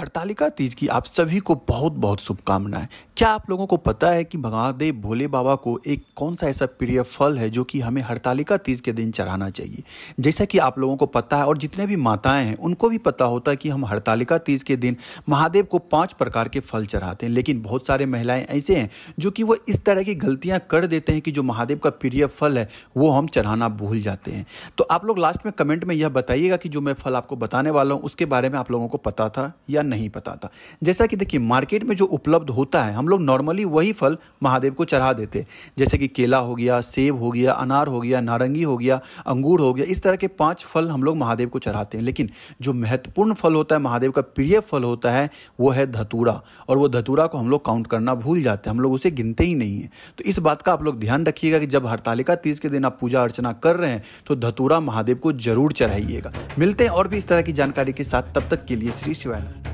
हड़तालिका तीज की आप सभी को बहुत बहुत शुभकामनाएं क्या आप लोगों को पता है कि भगवानदेव भोले बाबा को एक कौन सा ऐसा प्रिय फल है जो कि हमें हड़तालिका तीज के दिन चढ़ाना चाहिए जैसा कि आप लोगों को पता है और जितने भी माताएं हैं उनको भी पता होता है कि हम हड़तालिका तीज के दिन महादेव को पाँच प्रकार के फल चढ़ाते हैं लेकिन बहुत सारे महिलाएँ ऐसे हैं जो कि वो इस तरह की गलतियाँ कर देते हैं कि जो महादेव का प्रिय फल है वो हम चढ़ाना भूल जाते हैं तो आप लोग लास्ट में कमेंट में यह बताइएगा कि जो मैं फल आपको बताने वाला हूँ उसके बारे में आप लोगों को पता था या नहीं पता था जैसा कि देखिए मार्केट में जो उपलब्ध होता है हम लोग नॉर्मली वही फल महादेव को चढ़ा देते जैसे कि केला हो गया सेब हो गया अनार हो गया नारंगी हो गया अंगूर हो गया इस तरह के पाँच फल हम लोग महादेव को चढ़ाते हैं लेकिन जो महत्वपूर्ण फल होता है महादेव का प्रिय फल होता है वो है धतूरा और वो धतूरा को हम लोग काउंट करना भूल जाते हैं हम लोग उसे गिनते ही नहीं है तो इस बात का आप लोग ध्यान रखिएगा कि जब हड़तालिका तीज के दिन आप पूजा अर्चना कर रहे हैं तो धतूरा महादेव को जरूर चढ़ाइएगा मिलते हैं और भी इस तरह की जानकारी के साथ तब तक के लिए श्री शिवाय